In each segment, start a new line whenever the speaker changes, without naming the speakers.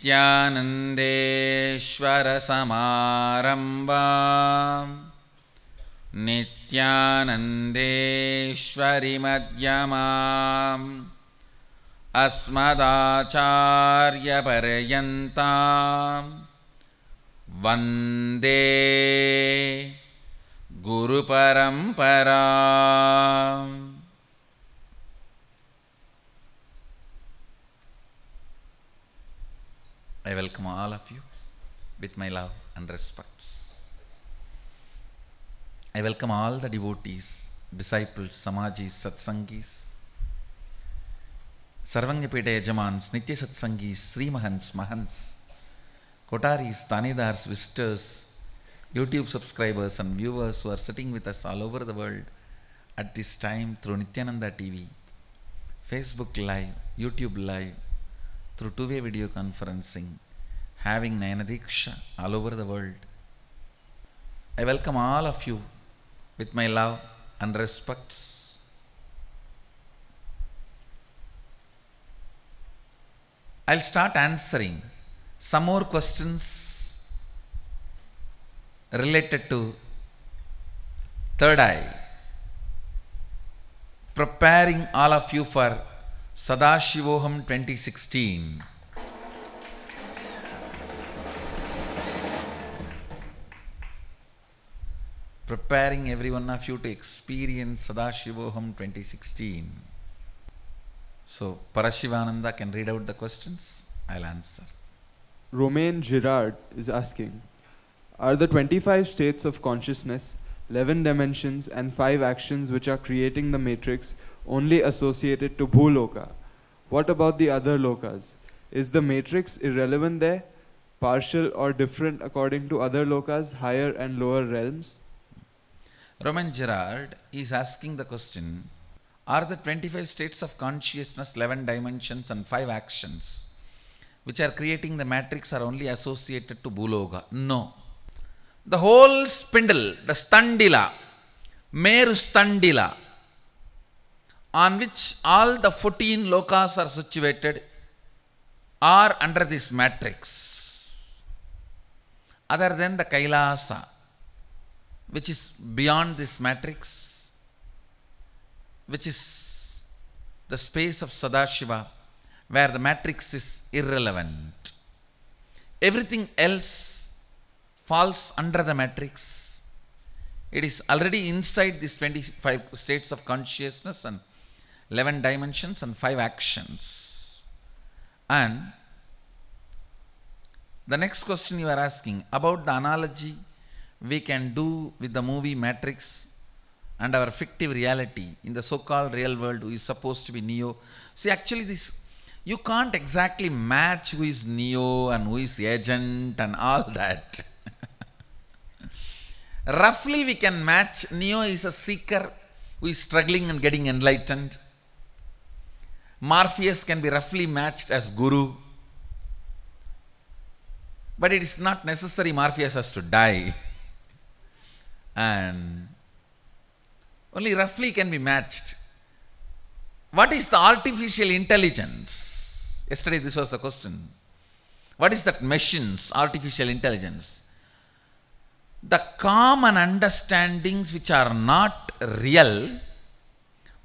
नित्यानन्देश्वरसमारम्भा मध्यमाम् अस्मदाचार्यपर्यन्ताम् वन्दे गुरुपरम्परा I welcome all of you with my love and respects. I welcome all the devotees, disciples, samajis, satsangis, Sarvangapeta Yajamans, Nitya Satsangis, Sri Mahans, Mahans, Kotaris, Tanedars, visitors, YouTube subscribers and viewers who are sitting with us all over the world at this time through Nityananda TV, Facebook Live, YouTube Live, through two way video conferencing, having Nayanadiksha all over the world. I welcome all of you with my love and respects. I'll start answering some more questions related to third eye preparing all of you for Sadashivoham 2016. Preparing every one of you to experience Sadashivoham 2016. So, Parashivananda can read out the questions. I'll answer. Romain Girard is asking Are the 25 states of consciousness, 11 dimensions, and 5 actions which are creating the matrix only associated to Bhuloka. What about the other lokas? Is the matrix irrelevant there, partial or different according to other lokas, higher and lower realms? Roman Gerard is asking the question Are the 25 states of consciousness, 11 dimensions, and 5 actions which are creating the matrix are only associated to Bhuloka? No. The whole spindle, the standila, mere standila, on which all the 14 lokas are situated are under this matrix other than the Kailasa which is beyond this matrix which is the space of Sadashiva where the matrix is irrelevant everything else falls under the matrix it is already inside these 25 states of consciousness and 11 dimensions and 5 actions. And the next question you are asking about the analogy we can do with the movie Matrix and our fictive reality in the so-called real world who is supposed to be Neo. See actually this you can't exactly match who is Neo and who is Agent and all that. Roughly we can match Neo is a seeker who is struggling and getting enlightened. Morpheus can be roughly matched as Guru. But it is not necessary Morpheus has to die. And only roughly can be matched. What is the artificial intelligence? Yesterday this was the question. What is that machines, artificial intelligence? The common understandings which are not real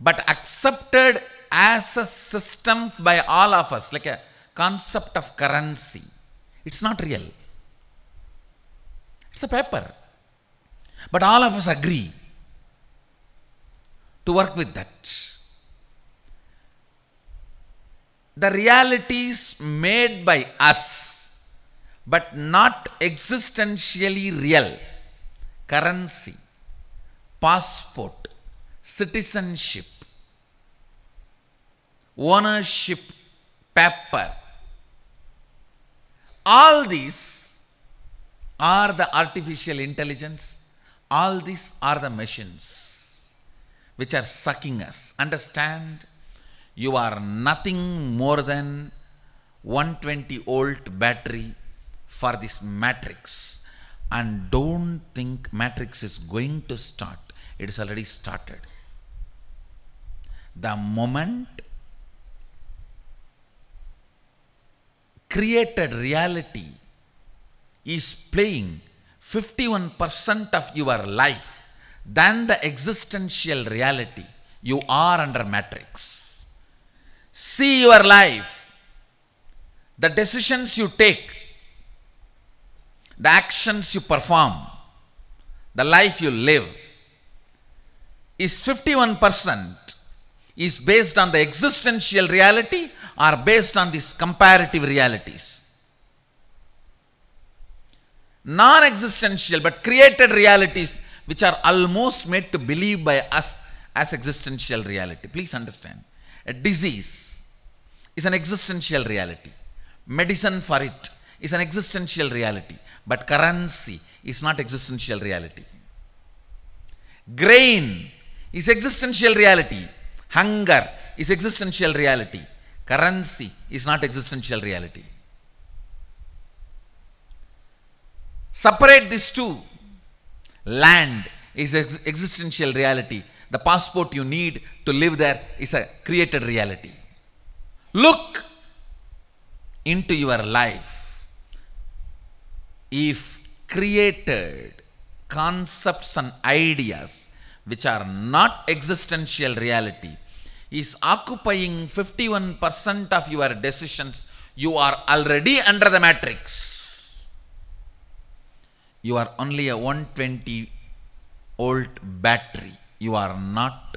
but accepted as a system by all of us, like a concept of currency. It's not real. It's a paper. But all of us agree to work with that. The realities made by us, but not existentially real. Currency, passport, citizenship, ownership paper. All these are the artificial intelligence, all these are the machines which are sucking us. Understand? You are nothing more than 120 volt battery for this matrix and don't think matrix is going to start it is already started the moment created reality is playing 51% of your life than the existential reality. You are under matrix. See your life. The decisions you take, the actions you perform, the life you live is 51% is based on the existential reality are based on these comparative realities. Non-existential but created realities which are almost made to believe by us as existential reality. Please understand. A disease is an existential reality. Medicine for it is an existential reality. But currency is not existential reality. Grain is existential reality. Hunger is existential reality. Currency is not existential reality. Separate these two. Land is ex existential reality. The passport you need to live there is a created reality. Look into your life. If created concepts and ideas which are not existential reality is occupying 51% of your decisions, you are already under the matrix. You are only a 120 volt battery. You are not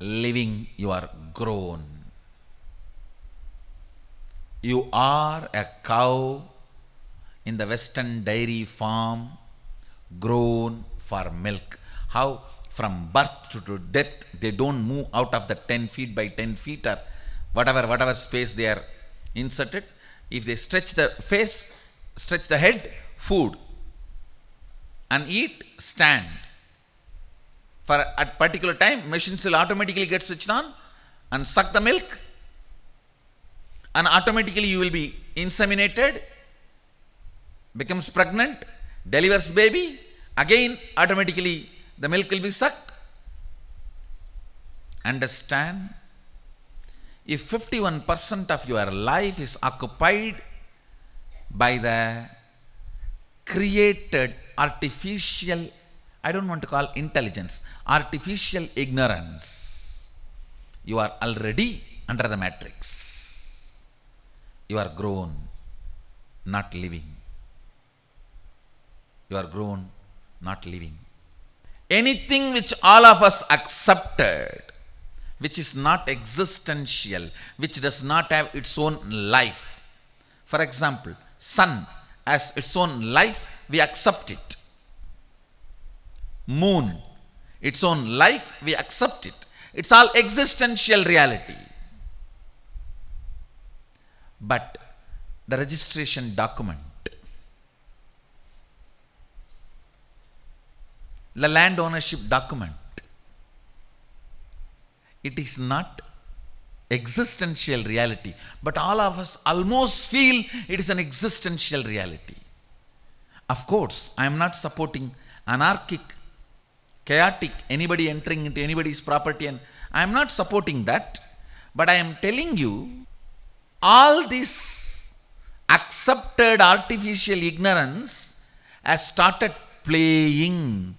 living, you are grown. You are a cow in the western dairy farm grown for milk. How from birth to, to death, they don't move out of the 10 feet by 10 feet or whatever, whatever space they are inserted. If they stretch the face, stretch the head, food and eat, stand. For at particular time, machines will automatically get switched on and suck the milk and automatically you will be inseminated, becomes pregnant, delivers baby, again automatically the milk will be sucked. Understand? If 51% of your life is occupied by the created artificial, I don't want to call intelligence, artificial ignorance, you are already under the matrix. You are grown, not living. You are grown, not living anything which all of us accepted, which is not existential, which does not have its own life. For example, sun has its own life, we accept it. Moon, its own life, we accept it. It's all existential reality. But the registration document the land ownership document. It is not existential reality, but all of us almost feel it is an existential reality. Of course, I am not supporting anarchic, chaotic, anybody entering into anybody's property, and I am not supporting that, but I am telling you all this accepted artificial ignorance has started playing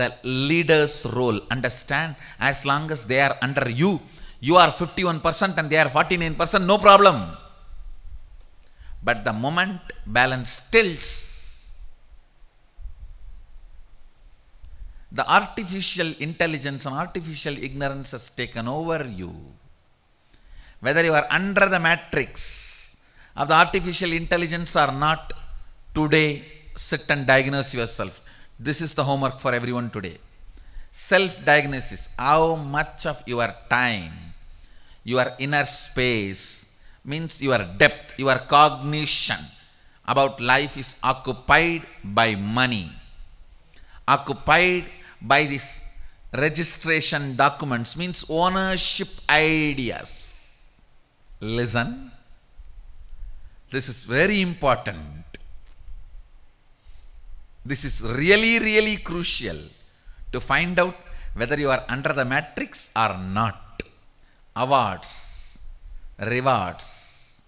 the leader's role. Understand? As long as they are under you, you are 51% and they are 49%, no problem. But the moment balance tilts, the artificial intelligence and artificial ignorance has taken over you. Whether you are under the matrix of the artificial intelligence or not, today sit and diagnose yourself. This is the homework for everyone today. Self-diagnosis, how much of your time, your inner space, means your depth, your cognition about life is occupied by money, occupied by this registration documents means ownership ideas. Listen, this is very important. This is really, really crucial to find out whether you are under the matrix or not. Awards, rewards,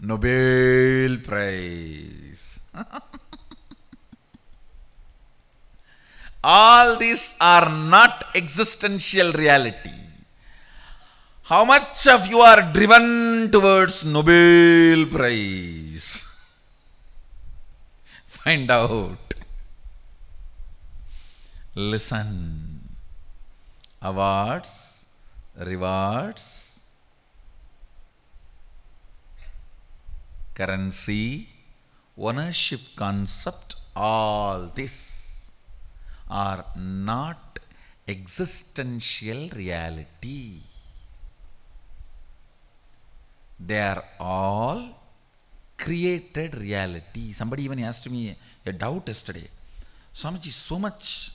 Nobel Prize. All these are not existential reality. How much of you are driven towards Nobel Prize? find out. Listen. Awards, rewards, currency, ownership concept, all this are not existential reality. They are all created reality. Somebody even asked me a doubt yesterday. Swamiji, so much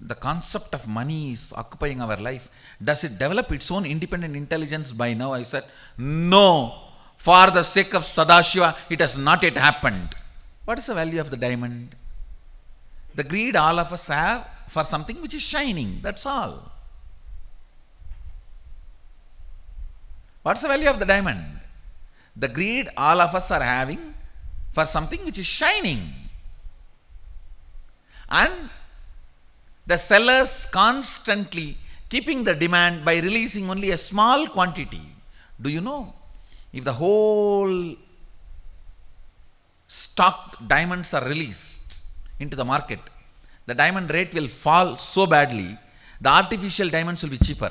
the concept of money is occupying our life. Does it develop its own independent intelligence by now? I said, no. For the sake of Sadashiva, it has not yet happened. What is the value of the diamond? The greed all of us have for something which is shining. That's all. What's the value of the diamond? The greed all of us are having for something which is shining. And the sellers constantly keeping the demand by releasing only a small quantity. Do you know? If the whole stocked diamonds are released into the market, the diamond rate will fall so badly, the artificial diamonds will be cheaper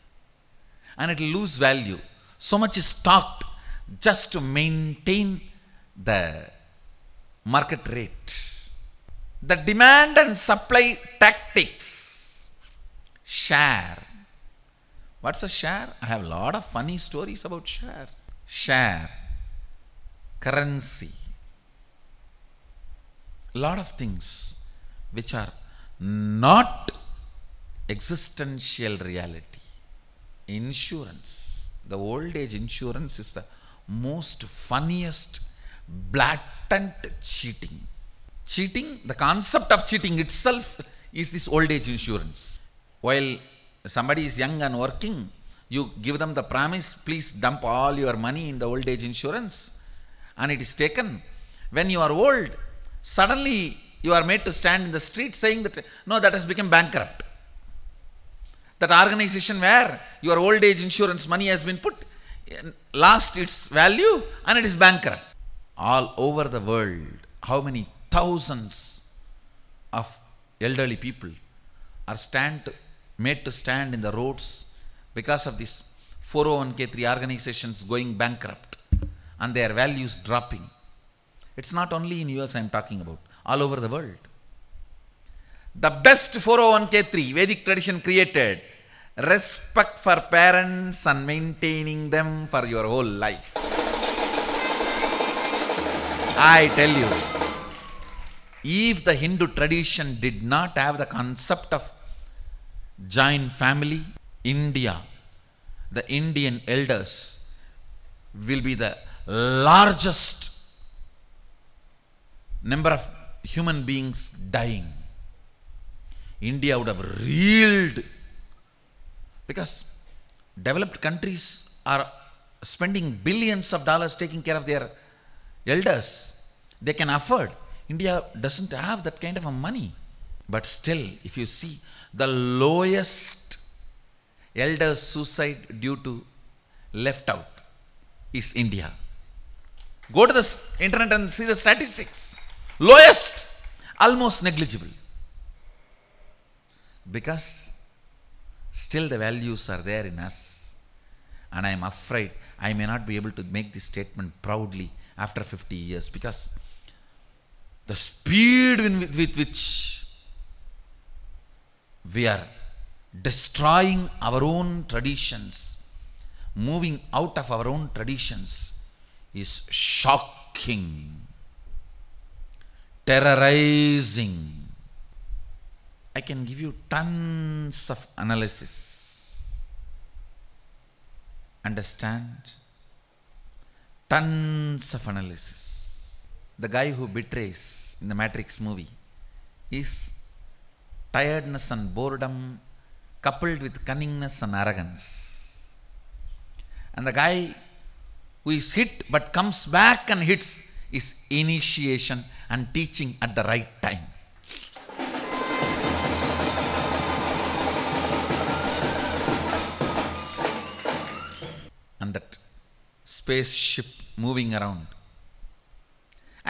and it will lose value. So much is stocked just to maintain the market rate. The demand and supply tactics share. What's a share? I have a lot of funny stories about share. Share, currency, lot of things which are not existential reality. Insurance, the old age insurance is the most funniest blatant cheating cheating the concept of cheating itself is this old age insurance while somebody is young and working you give them the promise please dump all your money in the old age insurance and it is taken when you are old suddenly you are made to stand in the street saying that no that has become bankrupt that organization where your old age insurance money has been put lost its value and it is bankrupt. All over the world, how many thousands of elderly people are stand made to stand in the roads because of these 401k3 organizations going bankrupt and their values dropping. It's not only in US I'm talking about, all over the world. The best 401k3 Vedic tradition created respect for parents and maintaining them for your whole life. I tell you, if the Hindu tradition did not have the concept of joint family, India, the Indian elders will be the largest number of human beings dying. India would have reeled because developed countries are spending billions of dollars taking care of their elders. They can afford. India doesn't have that kind of a money. But still, if you see the lowest elder suicide due to left out is India. Go to the internet and see the statistics. Lowest, almost negligible. Because Still, the values are there in us. And I am afraid I may not be able to make this statement proudly after 50 years because the speed with, with which we are destroying our own traditions, moving out of our own traditions, is shocking, terrorizing I can give you tons of analysis. Understand? Tons of analysis. The guy who betrays in the Matrix movie is tiredness and boredom coupled with cunningness and arrogance. And the guy who is hit but comes back and hits is initiation and teaching at the right time. on that spaceship moving around.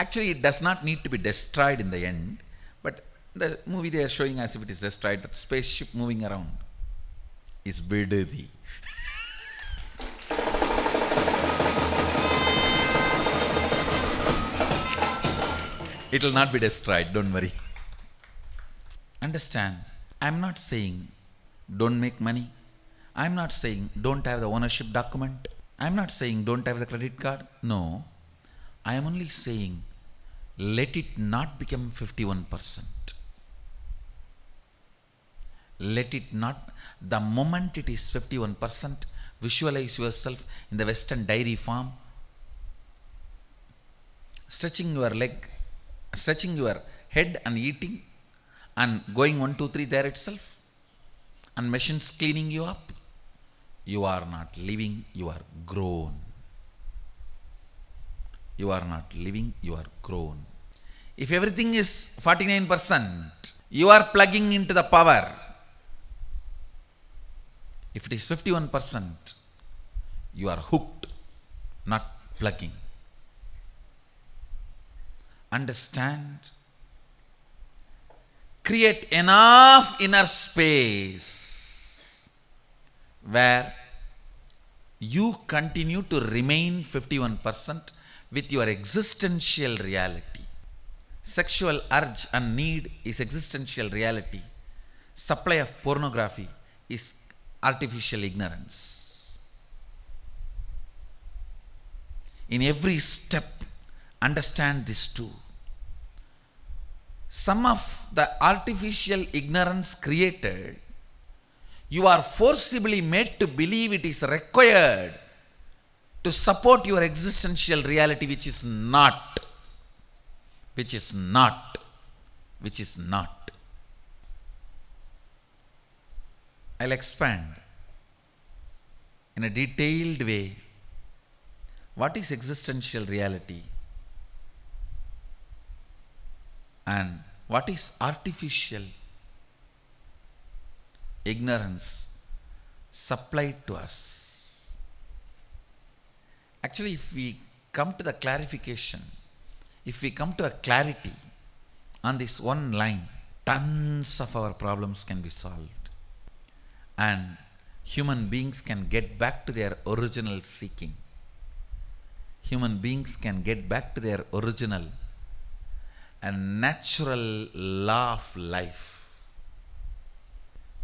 Actually, it does not need to be destroyed in the end, but the movie they are showing as if it is destroyed, that spaceship moving around is Bidadi. it will not be destroyed, don't worry. Understand, I am not saying don't make money I'm not saying don't have the ownership document. I'm not saying don't have the credit card. No. I am only saying let it not become 51%. Let it not, the moment it is 51%, visualize yourself in the Western dairy farm, stretching your leg, stretching your head and eating and going one, two, three there itself and machines cleaning you up you are not living, you are grown. You are not living, you are grown. If everything is 49%, you are plugging into the power. If it is 51%, you are hooked, not plugging. Understand? Create enough inner space where you continue to remain 51% with your existential reality. Sexual urge and need is existential reality. Supply of pornography is artificial ignorance. In every step, understand this too. Some of the artificial ignorance created you are forcibly made to believe it is required to support your existential reality, which is not. Which is not. Which is not. I'll expand in a detailed way. What is existential reality? And what is artificial ignorance supplied to us. Actually, if we come to the clarification, if we come to a clarity on this one line, tons of our problems can be solved. And human beings can get back to their original seeking. Human beings can get back to their original and natural law of life.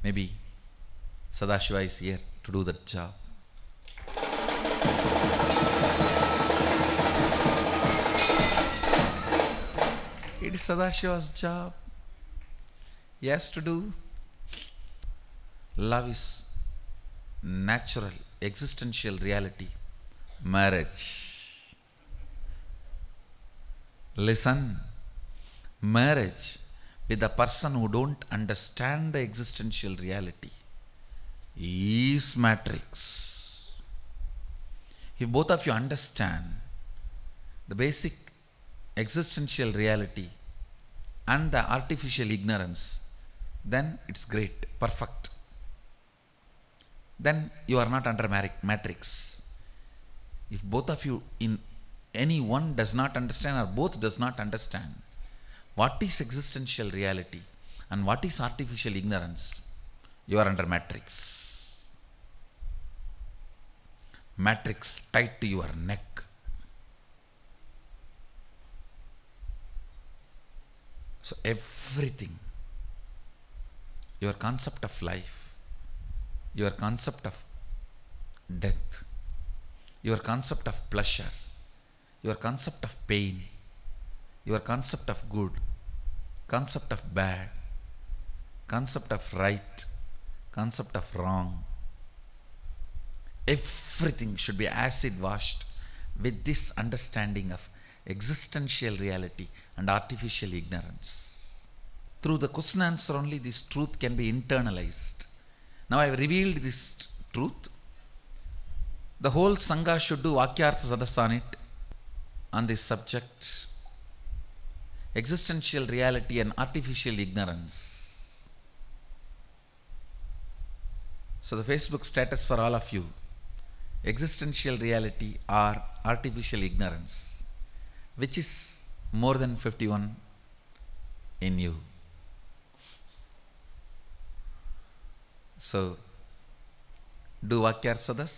Maybe Sadashiva is here to do that job. It is Sadashiva's job. He has to do. Love is natural, existential reality. Marriage. Listen, marriage with a person who don't understand the existential reality is matrix. If both of you understand the basic existential reality and the artificial ignorance, then it's great, perfect. Then you are not under matrix. If both of you in any one does not understand or both does not understand, what is existential reality and what is artificial ignorance, you are under matrix. Matrix tied to your neck. So everything, your concept of life, your concept of death, your concept of pleasure, your concept of pain, your concept of good, concept of bad, concept of right, concept of wrong. Everything should be acid washed with this understanding of existential reality and artificial ignorance. Through the question answer only this truth can be internalized. Now I have revealed this truth. The whole Sangha should do Vakyartha Sadas on this subject existential reality and artificial ignorance. So the Facebook status for all of you, existential reality or artificial ignorance, which is more than 51 in you. So do Vakyarshadas.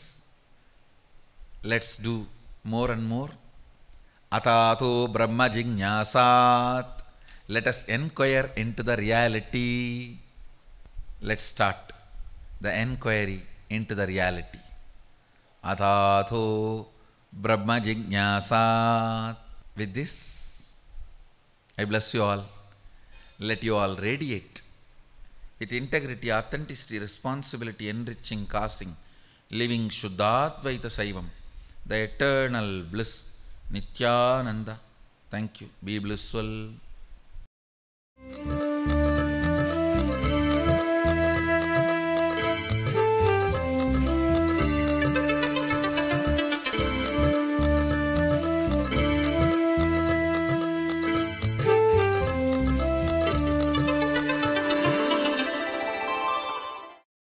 Let's do more and more. Atatu Brahma Jignyasat. Let us inquire into the reality. Let's start the enquiry into the reality. Atatu Brahma Jignyasat. With this, I bless you all. Let you all radiate with integrity, authenticity, responsibility, enriching, casting, living Shuddhadvaita Saivam, the eternal bliss Nithyananda thank you be ബ്ലിസ്വൽ